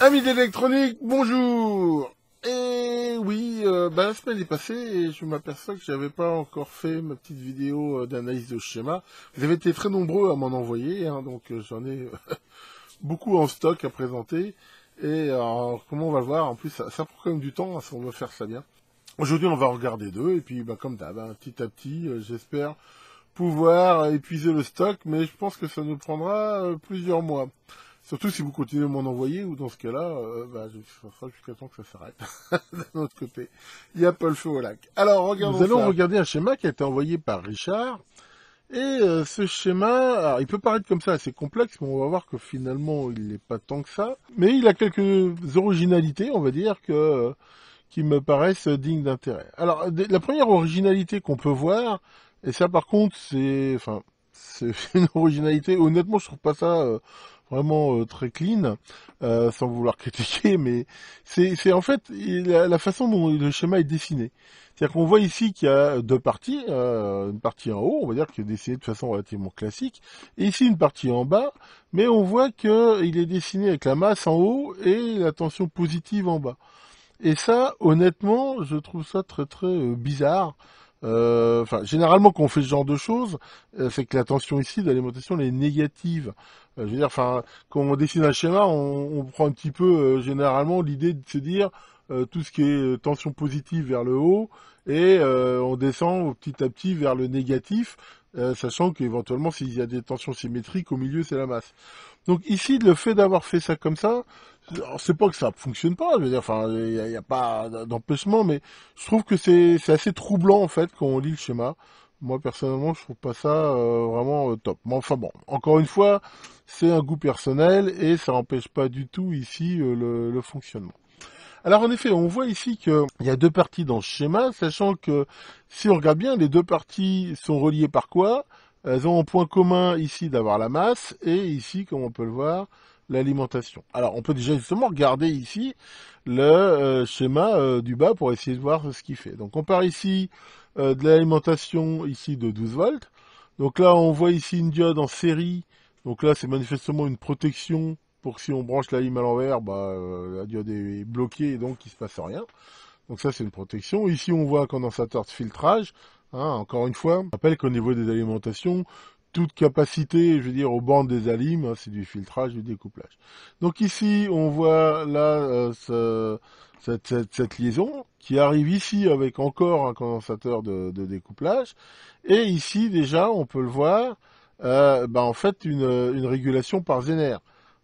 Amis d'électronique, bonjour Et oui, euh, bah, la semaine est passée et je m'aperçois que je j'avais pas encore fait ma petite vidéo euh, d'analyse de schéma. Vous avez été très nombreux à m'en envoyer, hein, donc euh, j'en ai beaucoup en stock à présenter. Et alors, comment on va voir En plus, ça, prend quand même du temps hein, si on veut faire ça bien. Aujourd'hui, on va regarder deux et puis bah, comme d'hab, hein, petit à petit, j'espère pouvoir épuiser le stock, mais je pense que ça nous prendra plusieurs mois. Surtout si vous continuez à m'en envoyer, ou dans ce cas-là, ça euh, bah, je jusqu'à temps que ça s'arrête. D'un autre côté, il n'y a pas le feu au lac. Alors, regardons Nous allons regarder un schéma qui a été envoyé par Richard. Et euh, ce schéma, il peut paraître comme ça assez complexe, mais on va voir que finalement, il n'est pas tant que ça. Mais il a quelques originalités, on va dire, que, euh, qui me paraissent dignes d'intérêt. Alors, la première originalité qu'on peut voir, et ça par contre, c'est... Enfin, c'est une originalité. Honnêtement, je trouve pas ça vraiment euh, très clean, euh, sans vouloir critiquer, mais c'est en fait la, façon dont le schéma est dessiné. C'est-à-dire qu'on voit ici qu'il y a deux parties, euh, une partie en haut, on va dire qu'il est dessiné de façon relativement classique, et ici une partie en bas, mais on voit qu'il est dessiné avec la masse en haut et la tension positive en bas. Et ça, honnêtement, je trouve ça très très euh, bizarre. Euh, enfin, généralement, quand on fait ce genre de choses, euh, c'est que la tension ici de l'alimentation elle est négative. Euh, je veux dire, enfin, quand on dessine un schéma, on, prend un petit peu généralement l'idée de se dire tout ce qui est tension positive vers le haut et on descend petit à petit vers le négatif, sachant qu'éventuellement s'il y a des tensions symétriques au milieu c'est la masse. Donc ici le fait d'avoir fait ça comme ça, c'est pas que ça fonctionne pas, je veux dire, enfin, il n'y a, a, pas d'empêchement, mais je trouve que c'est assez troublant en fait quand on lit le schéma. Moi personnellement, je trouve pas ça euh, vraiment euh, top. Mais enfin bon, encore une fois, c'est un goût personnel et ça n'empêche pas du tout ici euh, le, le fonctionnement. Alors en effet, on voit ici qu'il y a deux parties dans ce schéma, sachant que si on regarde bien, les deux parties sont reliées par quoi elles ont un point commun ici d'avoir la masse et ici, comme on peut le voir, l'alimentation. Alors on peut déjà justement regarder ici le euh, schéma euh, du bas pour essayer de voir ce qu'il fait. Donc on part ici euh, de l'alimentation ici de 12 volts. Donc là on voit ici une diode en série. Donc là c'est manifestement une protection pour que si on branche la lime à l'envers, bah, la diode est bloquée et donc il ne se passe rien. Donc ça c'est une protection. Ici on voit un condensateur de filtrage. Hein, encore une fois, je rappelle qu'au niveau des alimentations, toute capacité, je veux dire, aux bandes des alimes, hein, c'est du filtrage, du découplage. Donc ici, on voit là euh, cette, liaison qui arrive ici avec encore un condensateur de, découplage. Et ici, déjà, on peut le voir, euh, ben, en fait, une, régulation par Zener.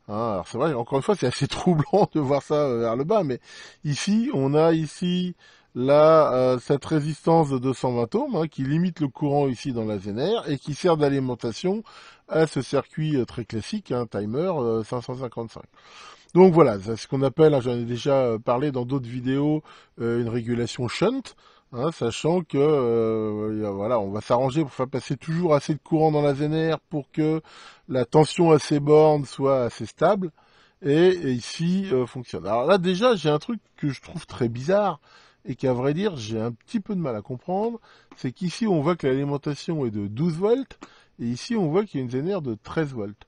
Hein, alors c'est vrai, encore une fois, c'est assez troublant de voir ça euh, vers le bas, mais ici, on a ici là euh, cette résistance de 220 ohms hein, qui limite le courant ici dans la Zener et qui sert d'alimentation à ce circuit euh, très classique, un hein, timer 555. Euh, Donc voilà, c'est ce qu'on appelle, hein, j'en ai déjà parlé dans d'autres vidéos, une régulation shunt, hein, sachant que voilà, on va s'arranger pour faire passer toujours assez de courant dans la Zener pour que la tension à ces bornes soit assez stable et ici fonctionne. Alors là déjà j'ai un truc que je trouve très bizarre, et qu'à vrai dire, j'ai un petit peu de mal à comprendre, c'est qu'ici, on voit que l'alimentation est de 12 volts, et ici, on voit qu'il y a une zénère de 13 volts.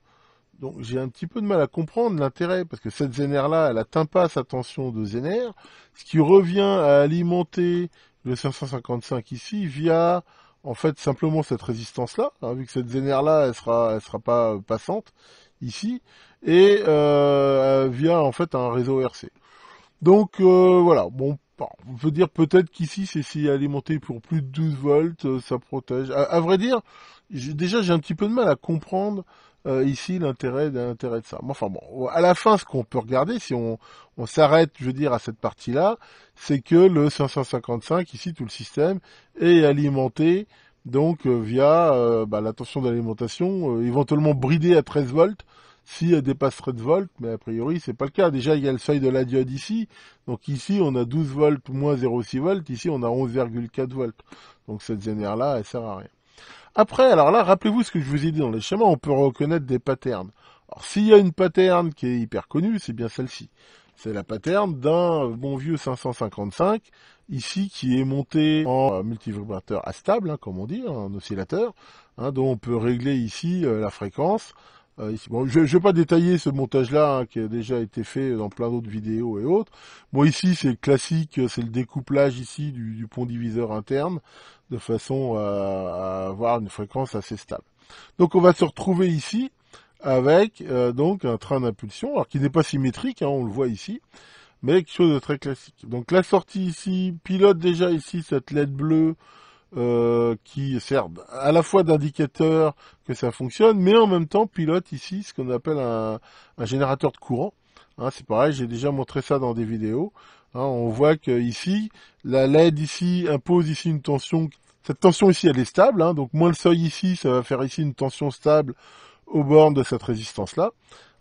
Donc, j'ai un petit peu de mal à comprendre l'intérêt, parce que cette zener-là, elle atteint pas sa tension de zener, ce qui revient à alimenter le 555 ici via en fait simplement cette résistance là hein, vu que cette zénère là elle sera elle sera pas passante ici et euh, via en fait un réseau RC donc euh, voilà, bon, bah, on peut dire peut-être qu'ici c'est si alimenté pour plus de 12 volts, euh, ça protège. À, vrai dire, déjà j'ai un petit peu de mal à comprendre euh, ici l'intérêt de ça. Mais Enfin bon, à la fin, ce qu'on peut regarder, si on, on s'arrête, je veux dire, à cette partie-là, c'est que le 555 ici, tout le système est alimenté donc via bah, la tension d'alimentation, éventuellement bridée à 13 volts si elle dépasserait de volts, mais a priori c'est pas le cas. Déjà il y a le seuil de la diode ici, donc ici on a 12 volts moins 0,6 volts, ici on a 11,4 volts. Donc cette génère là elle sert à rien. Après, alors là, rappelez-vous ce que je vous ai dit dans les schémas, on peut reconnaître des patterns. Alors s'il y a une pattern qui est hyper connue, c'est bien celle-ci. C'est la pattern d'un bon vieux 555, ici qui est monté en euh, multivibrateur à stable, hein, comme on dit, un oscillateur, hein, dont on peut régler ici euh, la fréquence euh, je ne vais pas détailler ce montage-là hein, qui a déjà été fait dans plein d'autres vidéos et autres. Bon, ici, c'est classique, c'est le découplage ici du, pont diviseur interne de façon à, avoir une fréquence assez stable. Donc, on va se retrouver ici avec euh, donc un train d'impulsion, alors qui n'est pas symétrique, hein, on le voit ici, mais quelque chose de très classique. Donc, la sortie ici, pilote déjà ici cette LED bleue euh, qui servent à la fois d'indicateur que ça fonctionne, mais en même temps pilote ici ce qu'on appelle un, un, générateur de courant. Hein, c'est pareil, j'ai déjà montré ça dans des vidéos. Hein, on voit que ici, la LED ici impose ici une tension. Cette tension ici, elle est stable, hein, donc moins le seuil ici, ça va faire ici une tension stable aux bornes de cette résistance-là.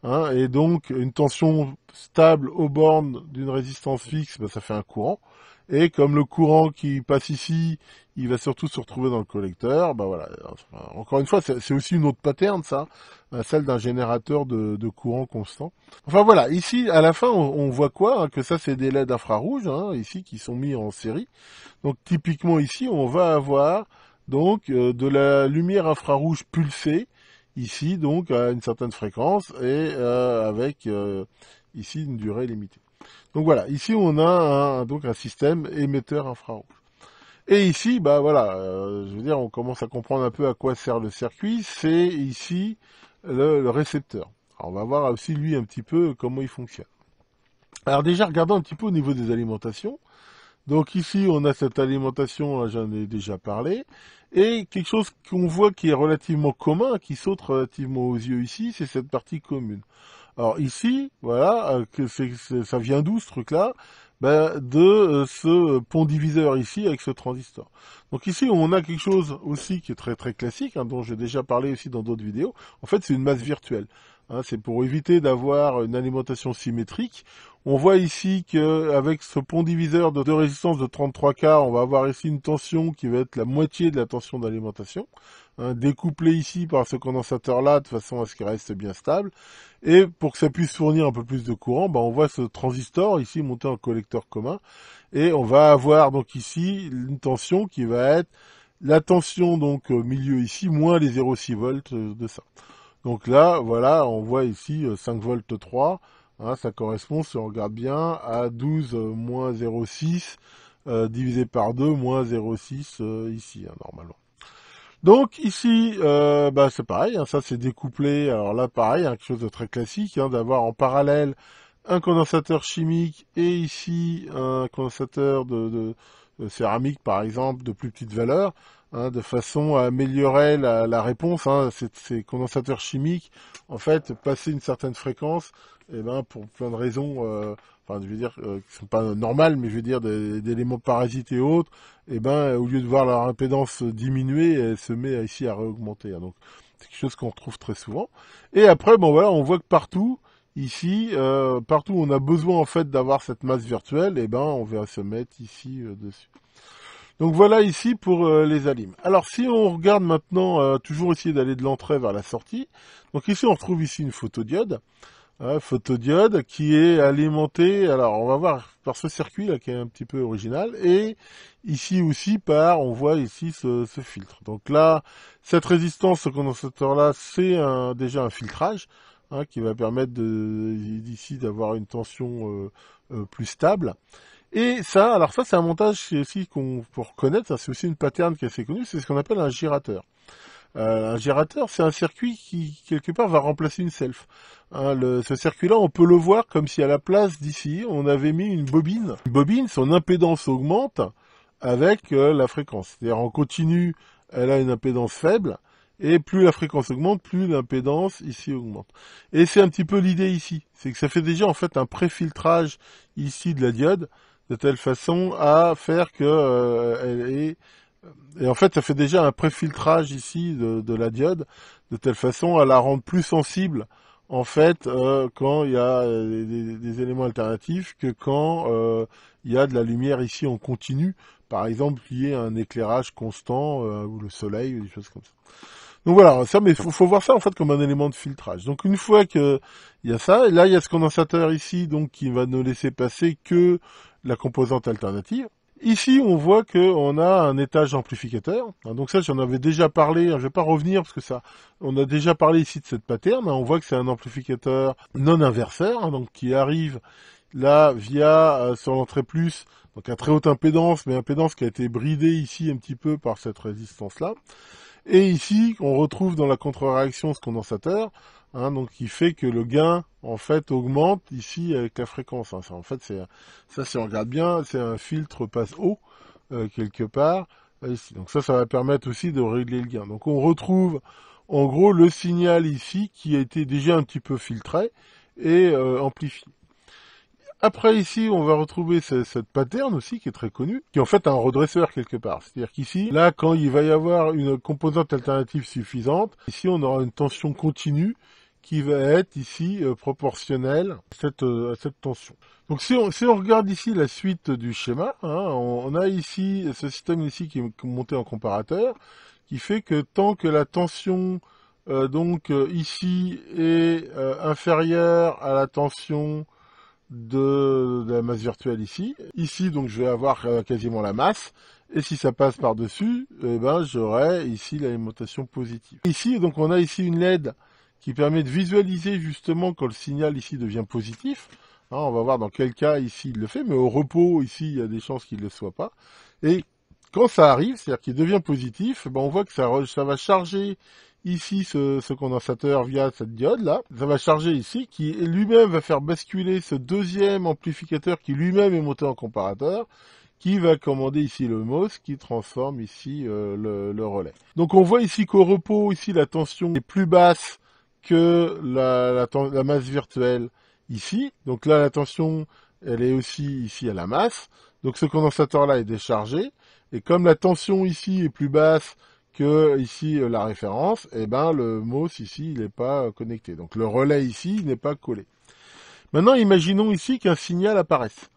Hein, et donc une tension stable aux bornes d'une résistance fixe, ben, ça fait un courant. Et comme le courant qui passe ici, il va surtout se retrouver dans le collecteur. Bah voilà. Encore une fois, c'est aussi une autre pattern, ça, euh, celle d'un générateur de, courant constant. Enfin voilà, ici à la fin, on, voit quoi hein, Que ça, c'est des LED infrarouges hein, ici qui sont mis en série. Donc typiquement ici, on va avoir donc euh, de la lumière infrarouge pulsée ici donc à une certaine fréquence et euh, avec ici une durée limitée. Donc voilà, ici on a donc un système émetteur infrarouge. Et ici, bah voilà, euh, je veux dire, on commence à comprendre un peu à quoi sert le circuit. C'est ici le, récepteur. Alors, on va voir aussi lui un petit peu comment il fonctionne. Alors déjà, regardons un petit peu au niveau des alimentations. Donc ici, on a cette alimentation, j'en ai déjà parlé, et quelque chose qu'on voit qui est relativement commun, qui saute relativement aux yeux ici, c'est cette partie commune. Alors ici, voilà, euh, que ça vient d'où ce truc-là ben, De euh, ce pont diviseur ici avec ce transistor. Donc ici, on a quelque chose aussi qui est très très classique, hein, dont j'ai déjà parlé aussi dans d'autres vidéos. En fait, c'est une masse virtuelle. Hein, c'est pour éviter d'avoir une alimentation symétrique. On voit ici qu'avec ce pont diviseur de, de résistance de 33K, on va avoir ici une tension qui va être la moitié de la tension d'alimentation. Hein, découplé ici par ce condensateur-là de façon à ce qu'il reste bien stable. Et pour que ça puisse fournir un peu plus de courant, bah, on voit ce transistor ici monté en collecteur commun. Et on va avoir donc ici une tension qui va être la tension donc milieu ici, moins les 0,6 volts euh, de ça. Donc là, voilà, on voit ici 5 euh, volts 3. Hein, ça correspond, si on regarde bien, à 12 euh, moins 0,6 divisé par 2 moins 0,6 ici, hein, normalement. Donc ici, euh, bah, c'est pareil, hein, ça c'est découplé, alors là pareil, hein, quelque chose de très classique, hein, d'avoir en parallèle un condensateur chimique et ici un condensateur de, céramique par exemple de plus petite valeur, de façon à améliorer la, réponse. Ces, ces condensateurs chimiques, en fait, passer une certaine fréquence, eh ben, pour plein de raisons, euh, enfin, je veux dire, euh, qui sont pas normales, mais je veux dire, d'éléments parasites et autres, eh ben, au lieu de voir leur impédance diminuer, elle se met ici à réaugmenter. Hein. donc, c'est quelque chose qu'on retrouve très souvent. Et après, bon voilà, on voit que partout, ici, euh, partout où on a besoin en fait d'avoir cette masse virtuelle, eh ben, on va se mettre ici dessus. Donc voilà ici pour les alimes. Alors si on regarde maintenant, toujours essayer d'aller de l'entrée vers la sortie, donc ici on retrouve ici une photodiode. Euh, photodiode qui est alimenté, alors on va voir par ce circuit là qui est un petit peu original, et ici aussi par, on voit ici ce, ce filtre. Donc là, cette résistance, ce condensateur là, c'est déjà un filtrage hein, qui va permettre d'ici d'avoir une tension euh, euh, plus stable. Et ça, alors ça c'est un montage aussi qu'on pour connaître, ça c'est aussi une pattern qui est assez connue, c'est ce qu'on appelle un girateur. Euh, un générateur, c'est un circuit qui, quelque part, va remplacer une self. Hein, ce circuit-là, on peut le voir comme si à la place d'ici, on avait mis une bobine. Une bobine, son impédance augmente avec euh, la fréquence. C'est-à-dire en continu, elle a une impédance faible, et plus la fréquence augmente, plus l'impédance ici augmente. Et c'est un petit peu l'idée ici. C'est que ça fait déjà en fait un préfiltrage ici de la diode, de telle façon à faire que euh, elle et en fait, ça fait déjà un préfiltrage ici de, de, la diode, de telle façon à la rendre plus sensible, en fait, euh, quand il y a euh, des, des, éléments alternatifs que quand euh, il y a de la lumière ici en continu, par exemple y ait un éclairage constant ou le soleil ou des choses comme ça. Donc voilà, ça, mais faut, faut voir ça en fait comme un élément de filtrage. Donc une fois que il y a ça, et là il y a ce condensateur ici, donc qui va ne laisser passer que la composante alternative. Ici, on voit qu'on a un étage amplificateur. Hein, donc ça, j'en avais déjà parlé. Hein, je ne vais pas revenir parce que ça, on a déjà parlé ici de cette pattern. Hein, on voit que c'est un amplificateur non inverseur, donc qui arrive là via euh, sur l'entrée plus, donc à très haute impédance, mais impédance qui a été bridée ici un petit peu par cette résistance là. Et ici, on retrouve dans la contre-réaction ce condensateur. Hein, donc qui fait que le gain en fait augmente ici avec la fréquence. Ça, hein, en fait, c'est ça si on regarde bien, c'est un filtre passe haut euh, quelque part euh, Donc ça, ça va permettre aussi de régler le gain. Donc on retrouve en gros le signal ici qui a été déjà un petit peu filtré et euh, amplifié. Après ici, on va retrouver cette pattern aussi qui est très connue, qui est en fait un redresseur quelque part. C'est-à-dire qu'ici, là, quand il va y avoir une composante alternative suffisante, ici on aura une tension continue qui va être ici euh, proportionnel proportionnelle euh, à cette, tension. Donc si on, si on regarde ici la suite du schéma, hein, on, a ici ce système ici qui est monté en comparateur, qui fait que tant que la tension euh, donc ici est inférieure à la tension de, la masse virtuelle ici, ici donc je vais avoir quasiment la masse, et si ça passe par-dessus, eh ben, j'aurai ici l'alimentation positive. Ici, donc on a ici une LED qui permet de visualiser justement quand le signal ici devient positif. Hein, on va voir dans quel cas ici il le fait, mais au repos ici il y a des chances qu'il ne le soit pas. Et quand ça arrive, c'est-à-dire qu'il devient positif, ben on voit que ça, ça va charger ici ce, condensateur via cette diode là, ça va charger ici, qui lui-même va faire basculer ce deuxième amplificateur qui lui-même est monté en comparateur, qui va commander ici le MOS, qui transforme ici euh, le, le relais. Donc on voit ici qu'au repos, ici la tension est plus basse que la, la, masse virtuelle ici. Donc là, la tension, elle est aussi ici à la masse. Donc ce condensateur-là est déchargé. Et comme la tension ici est plus basse que ici euh, la référence, eh ben le MOS ici, il n'est pas connecté. Donc le relais ici, n'est pas collé. Maintenant, imaginons ici qu'un signal apparaisse.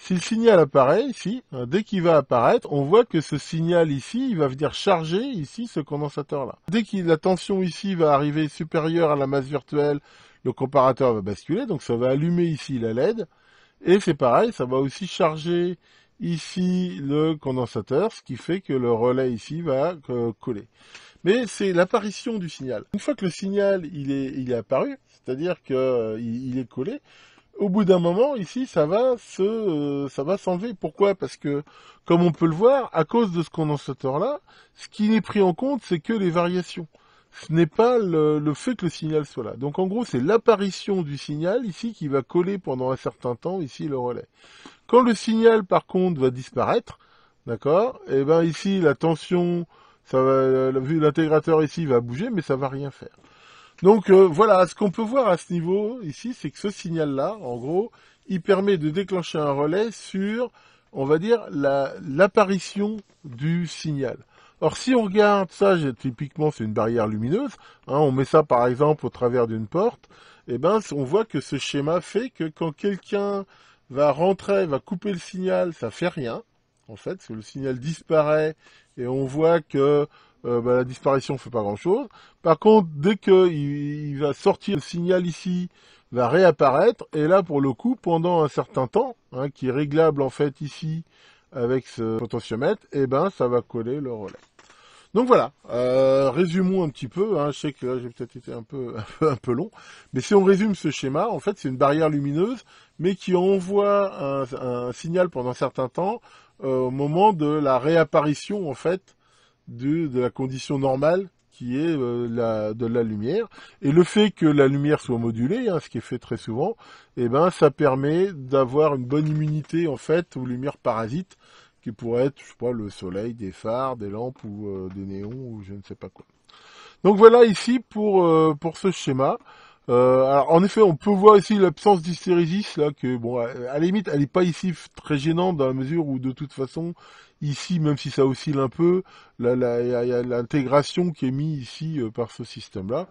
Si le signal apparaît ici, dès qu'il va apparaître, on voit que ce signal ici, il va venir charger ici ce condensateur-là. Dès que la tension ici va arriver supérieure à la masse virtuelle, le comparateur va basculer, donc ça va allumer ici la LED. Et c'est pareil, ça va aussi charger ici le condensateur, ce qui fait que le relais ici va euh, coller. Mais c'est l'apparition du signal. Une fois que le signal il est, il est apparu, c'est-à-dire qu'il euh, il est collé, au bout d'un moment, ici, ça va se, euh, ça va s'enlever. Pourquoi Parce que, comme on peut le voir, à cause de ce condensateur-là, ce qui n'est pris en compte, c'est que les variations. Ce n'est pas le, fait que le signal soit là. Donc en gros, c'est l'apparition du signal ici qui va coller pendant un certain temps ici le relais. Quand le signal par contre va disparaître, d'accord Et eh ben ici la tension, ça va, l'intégrateur ici va bouger, mais ça va rien faire. Donc euh, voilà, ce qu'on peut voir à ce niveau ici, c'est que ce signal-là, en gros, il permet de déclencher un relais sur, on va dire, l'apparition du signal. Or, si on regarde ça, typiquement, c'est une barrière lumineuse. Hein, on met ça, par exemple, au travers d'une porte. Et eh ben, on voit que ce schéma fait que quand quelqu'un va rentrer, va couper le signal, ça fait rien. En fait, parce le signal disparaît et on voit que euh, bah, la disparition ne fait pas grand-chose. Par contre, dès qu'il il va sortir le signal ici, va réapparaître, et là, pour le coup, pendant un certain temps, hein, qui est réglable en fait ici avec ce potentiomètre, et eh ben ça va coller le relais. Donc voilà, euh, résumons un petit peu, hein, je sais que là j'ai peut-être été un peu, un peu, un peu long, mais si on résume ce schéma, en fait c'est une barrière lumineuse, mais qui envoie un, signal pendant un certain temps euh, au moment de la réapparition en fait de, la condition normale qui est euh, de la lumière. Et le fait que la lumière soit modulée, hein, ce qui est fait très souvent, eh ben, ça permet d'avoir une bonne immunité en fait aux lumières parasites qui pourraient être, je sais le soleil, des phares, des lampes ou euh, des néons ou je ne sais pas quoi. Donc voilà ici pour euh, ce schéma. Euh, alors, en effet, on peut voir ici l'absence d'hystérésis, là, que, bon, à, la limite, elle n'est pas ici très gênante, dans la mesure où, de toute façon, ici, même si ça oscille un peu, il y a, l'intégration qui est mise ici euh, par ce système-là.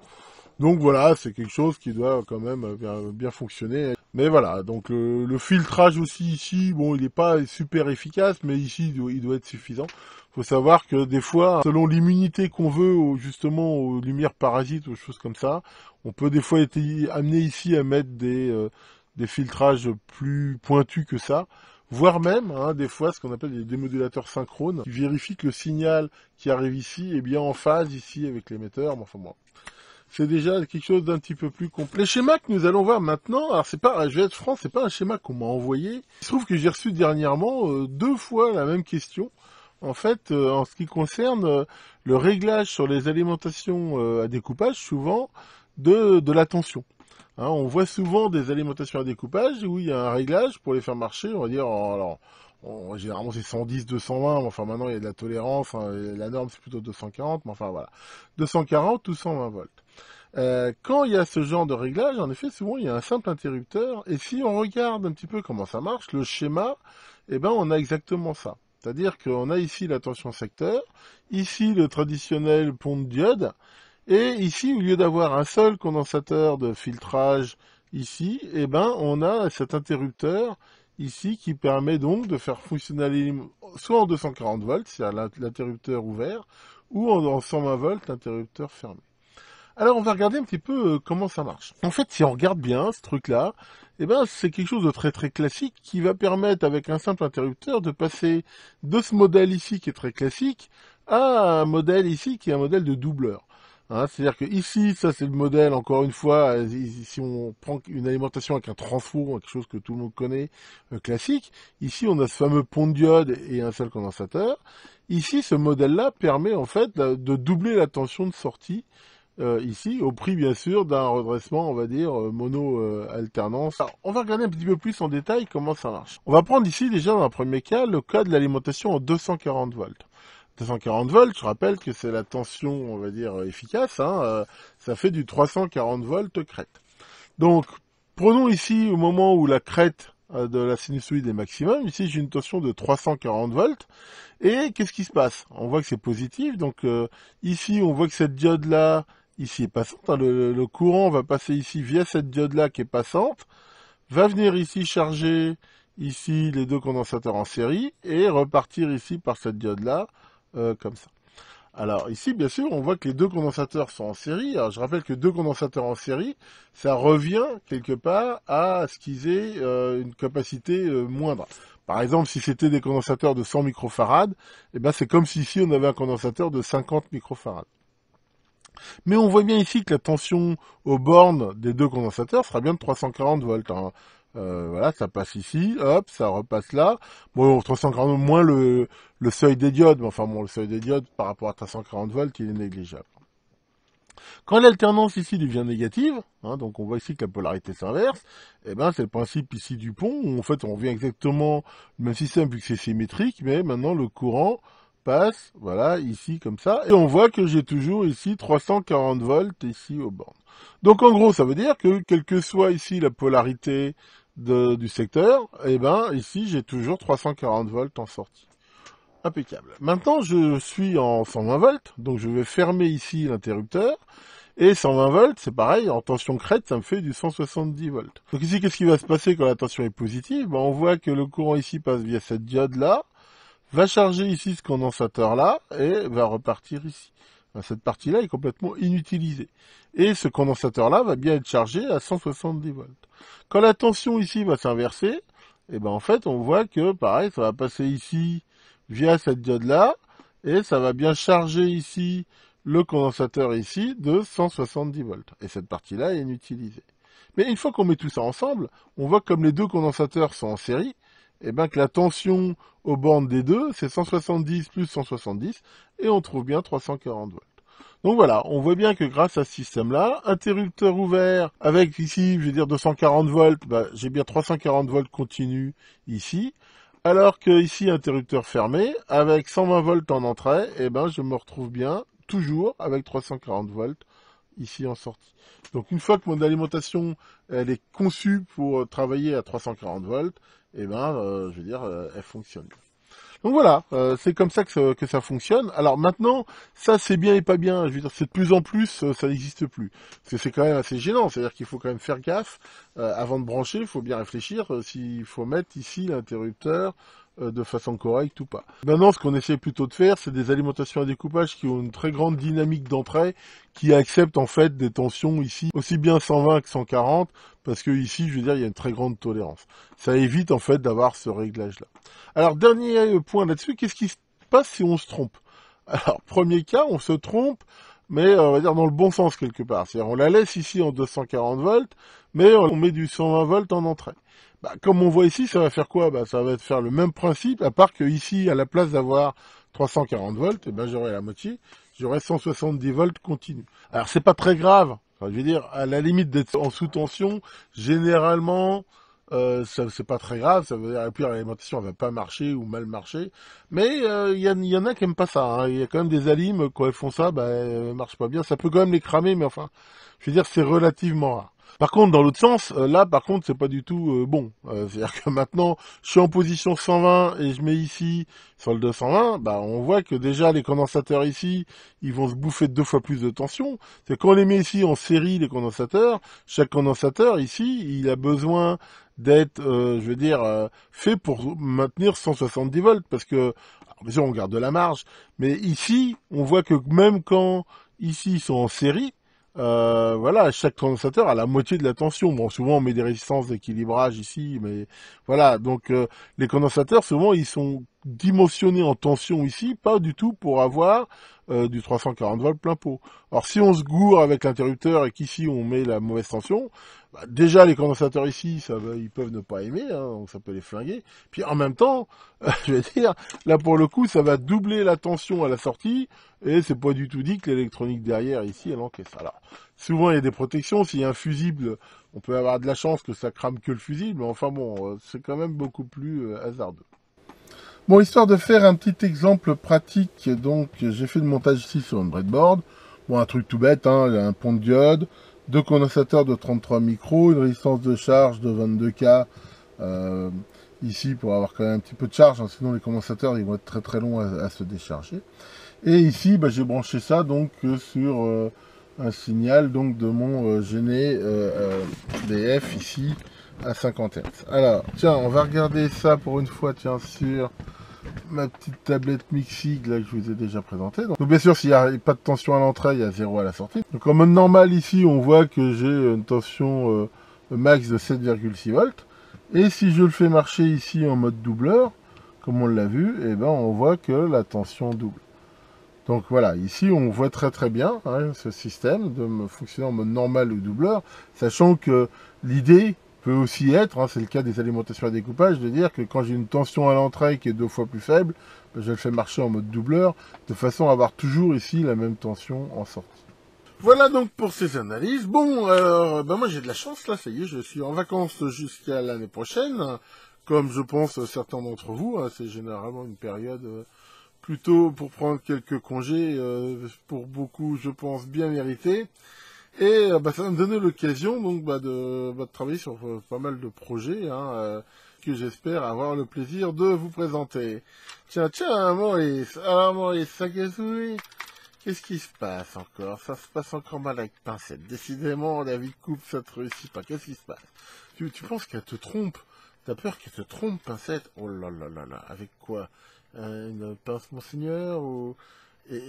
Donc voilà, c'est quelque chose qui doit quand même bien, fonctionner. Mais voilà, donc euh, le, filtrage aussi ici, bon, il n'est pas super efficace, mais ici, il doit, être suffisant. Faut savoir que des fois, selon l'immunité qu'on veut, justement aux lumières parasites, ou choses comme ça, on peut des fois être amené ici à mettre euh, des, filtrages plus pointus que ça voire même hein, des fois ce qu'on appelle des démodulateurs synchrones qui vérifient que le signal qui arrive ici est bien en phase ici avec l'émetteur. mais enfin bon, c'est déjà quelque chose d'un petit peu plus complet. Le schéma que nous allons voir maintenant, alors c'est pas, je vais être franc, c'est pas un schéma qu'on m'a envoyé. Il se trouve que j'ai reçu dernièrement euh, deux fois la même question. En fait, euh, en ce qui concerne euh, le réglage sur les alimentations à découpage, souvent de, de la tension. Hein, on voit souvent des alimentations à découpage où il y a un réglage pour les faire marcher, on va dire, alors, on, généralement c'est 110, 220, mais enfin maintenant il y a de la tolérance, hein, la norme c'est plutôt 240, mais enfin voilà, 240 ou 120 volts. Euh, quand il y a ce genre de réglage, en effet, souvent il y a un simple interrupteur. Et si on regarde un petit peu comment ça marche, le schéma, eh ben on a exactement ça. C'est-à-dire qu'on a ici la tension secteur, ici le traditionnel pont de diode, et ici, au lieu d'avoir un seul condensateur de filtrage ici, eh ben on a cet interrupteur ici qui permet donc de faire fonctionner soit en 240 volts, c'est-à-dire l'interrupteur ouvert, ou en 120 volts, l'interrupteur fermé. Alors on va regarder un petit peu euh, comment ça marche. En fait, si on regarde bien ce truc-là, eh ben, c'est quelque chose de très très classique qui va permettre avec un simple interrupteur de passer de ce modèle ici qui est très classique à un modèle ici qui est un modèle de doubleur. Hein, c'est-à-dire que ici, ça c'est le modèle, encore une fois, euh, si on prend une alimentation avec un transfo, quelque chose que tout le monde connaît, euh, classique, ici on a ce fameux pont de diode et un seul condensateur. Ici, ce modèle-là permet en fait de doubler la tension de sortie euh, ici, au prix bien sûr d'un redressement, on va dire, euh, mono-alternance. Euh, on va regarder un petit peu plus en détail comment ça marche. On va prendre ici déjà dans un premier cas le cas de l'alimentation en 240 volts. 240 volts, je rappelle que c'est la tension, on va dire, efficace, hein, ça fait du 340 volts crête. Donc, prenons ici au moment où la crête de la sinusoïde est maximum. Ici, j'ai une tension de 340 volts. Et qu'est-ce qui se passe On voit que c'est positif. Donc ici, on voit que cette diode-là, ici passante, hein, le, courant va passer ici via cette diode-là qui est passante, va venir ici charger ici les deux condensateurs en série et repartir ici par cette diode-là, euh, comme ça. Alors ici, bien sûr, on voit que les deux condensateurs sont en série. Alors je rappelle que deux condensateurs en série, ça revient quelque part à ce qu'ils aient euh, une capacité euh, moindre. Par exemple, si c'était des condensateurs de 100 microfarads, eh ben c'est comme si ici on avait un condensateur de 50 microfarads. Mais on voit bien ici que la tension aux bornes des deux condensateurs sera bien de 340 volts. Hein. Euh, voilà, ça passe ici, hop, ça repasse là. Bon, 340 moins le, seuil des diodes, mais enfin bon, le seuil des diodes par rapport à 340 volts, il est négligeable. Quand l'alternance ici devient négative, hein, donc on voit ici que la polarité s'inverse, eh ben c'est le principe ici du pont, où en fait on revient exactement le même système vu que c'est symétrique, mais maintenant le courant voilà, ici comme ça. Et on voit que j'ai toujours ici 340 volts ici aux bornes. Donc en gros, ça veut dire que quelle que soit ici la polarité du secteur, eh ben ici j'ai toujours 340 volts en sortie. Impeccable. Maintenant, je suis en 120 volts, donc je vais fermer ici l'interrupteur. Et 120 volts, c'est pareil, en tension crête, ça me fait du 170 volts. Donc ici, qu'est-ce qui va se passer quand la tension est positive ben, On voit que le courant ici passe via cette diode-là, va charger ici ce condensateur-là et va repartir ici. Cette partie-là est complètement inutilisée. Et ce condensateur-là va bien être chargé à 170 volts. Quand la tension ici va s'inverser, et eh ben en fait on voit que pareil, ça va passer ici via cette diode-là, et ça va bien charger ici le condensateur ici de 170 volts. Et cette partie-là est inutilisée. Mais une fois qu'on met tout ça ensemble, on voit comme les deux condensateurs sont en série, eh ben, que la tension aux bornes des deux, c'est 170 plus 170, et on trouve bien 340 volts. Donc voilà, on voit bien que grâce à ce système-là, interrupteur ouvert avec ici, je vais dire 240 volts, bah, j'ai bien 340 volts continu ici, alors que ici interrupteur fermé avec 120 volts en entrée, et eh ben je me retrouve bien toujours avec 340 volts ici en sortie. Donc une fois que mon alimentation elle est conçue pour travailler à 340 volts, et eh ben, euh, je veux dire, euh, elle fonctionne. Donc voilà, euh, c'est comme ça que, ça fonctionne. Alors maintenant, ça c'est bien et pas bien. Je veux dire, c'est de plus en plus, ça n'existe plus. Parce que c'est quand même assez gênant. C'est-à-dire qu'il faut quand même faire gaffe. avant de brancher, il faut bien réfléchir s'il faut mettre ici l'interrupteur euh, de façon correcte ou pas. Maintenant, ce qu'on essaie plutôt de faire, c'est des alimentations à découpage qui ont une très grande dynamique d'entrée, qui acceptent en fait des tensions ici, aussi bien 120 que 140, parce que ici, je veux dire, il y a une très grande tolérance. Ça évite en fait d'avoir ce réglage-là. Alors, dernier euh, point là-dessus, qu'est-ce qui se passe si on se trompe Alors, premier cas, on se trompe, mais euh, on va dire dans le bon sens quelque part. C'est-à-dire, on la laisse ici en 240 volts, mais on met du 120 volts en entrée. Bah, comme on voit ici, ça va faire quoi bah, Ça va faire le même principe, à part que ici, à la place d'avoir 340 volts, eh ben, j'aurai la moitié, j'aurai 170 volts continu. Alors c'est pas très grave, je veux dire, à la limite d'être en sous-tension, généralement, euh, c'est pas très grave, ça veut dire, et puis l'alimentation va pas marcher ou mal marcher, mais il euh, y, en a qui aiment pas ça, hein. il y a quand même des alimes, quand elles font ça, bah, elles marchent pas bien, ça peut quand même les cramer, mais enfin, je veux dire, c'est relativement rare. Par contre, dans l'autre sens, euh, là, par contre, c'est pas du tout euh, bon. Euh, c'est-à-dire que maintenant, je suis en position 120 et je mets ici sur le 220, bah, on voit que déjà les condensateurs ici, ils vont se bouffer deux fois plus de tension. C'est quand on les met ici en série les condensateurs, chaque condensateur ici, il a besoin d'être, je veux dire, fait pour maintenir 170 volts, parce que, bien sûr, on garde de la marge, mais ici, on voit que même quand ici ils sont en série, euh, voilà, chaque condensateur a la moitié de la tension. Bon, souvent on met des résistances d'équilibrage ici, mais voilà. Donc euh, les condensateurs, souvent ils sont dimensionné en tension ici, pas du tout pour avoir euh, du 340 volts plein pot. Alors si on se gourre avec l'interrupteur et qu'ici on met la mauvaise tension, bah, déjà les condensateurs ici, ça ils peuvent ne pas aimer, hein, donc ça peut les flinguer. Puis en même temps, euh, je vais dire, là pour le coup, ça va doubler la tension à la sortie et c'est pas du tout dit que l'électronique derrière ici elle encaisse. Alors souvent il y a des protections, s'il y a un fusible, on peut avoir de la chance que ça crame que le fusible, mais enfin bon, euh, c'est quand même beaucoup plus hasardeux. Bon, histoire de faire un petit exemple pratique, donc j'ai fait le montage ici sur un breadboard. Bon, un truc tout bête, hein, un pont de diode, deux condensateurs de 33 micros, une résistance de charge de 22K euh, ici pour avoir quand même un petit peu de charge, hein, sinon les condensateurs ils vont être très très longs à, se décharger. Et ici, bah, j'ai branché ça donc sur euh, un signal donc de mon euh, gêné euh, BF, ici à 50 Hz. Alors, tiens, on va regarder ça pour une fois, tiens, sur ma petite tablette Mixig là que je vous ai déjà présenté. Donc, bien sûr, s'il n'y a pas de tension à l'entrée, il y a zéro à la sortie. Donc en mode normal ici, on voit que j'ai une tension euh, max de 7,6 volts. Et si je le fais marcher ici en mode doubleur, comme on l'a vu, et eh ben on voit que la tension double. Donc voilà, ici on voit très très bien hein, ce système de fonctionner en mode normal ou doubleur, sachant que l'idée peut aussi être, hein, c'est le cas des alimentations à découpage, de dire que quand j'ai une tension à l'entrée qui est deux fois plus faible, ben, je le fais marcher en mode doubleur, de façon à avoir toujours ici la même tension en sortie. Voilà donc pour ces analyses. Bon, alors, ben moi j'ai de la chance, là, ça y est, je suis en vacances jusqu'à l'année prochaine, comme je pense certains d'entre vous, hein, c'est généralement une période... Euh, plutôt pour prendre quelques congés, euh, pour beaucoup, je pense, bien mérités. Et euh, bah, ça me donner l'occasion donc bah, de, bah, de, travailler sur euh, pas mal de projets hein, euh, que j'espère avoir le plaisir de vous présenter. Tiens, tiens, Maurice, alors Maurice oui. qu'est-ce qui se passe encore Ça se passe encore mal avec Pincette. Décidément, la vie coupe, ça te réussit pas. Qu'est-ce qui se passe tu, tu penses qu'elle te trompe T'as peur qu'elle te trompe, Pincette Oh là là là là, avec quoi Une pince, monseigneur ou... Et,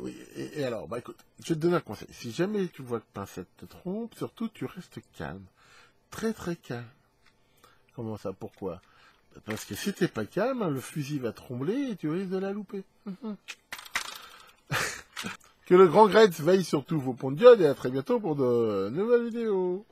oui, et, alors, bah écoute, je te donne un conseil. Si jamais tu vois que Pincette te trompe, surtout tu restes calme. Très très calme. Comment ça Pourquoi Parce que si t'es pas calme, le fusil va trembler et tu risques de la louper. que le grand Gretz veille sur tous vos ponts de diode et à très bientôt pour de nouvelles vidéos.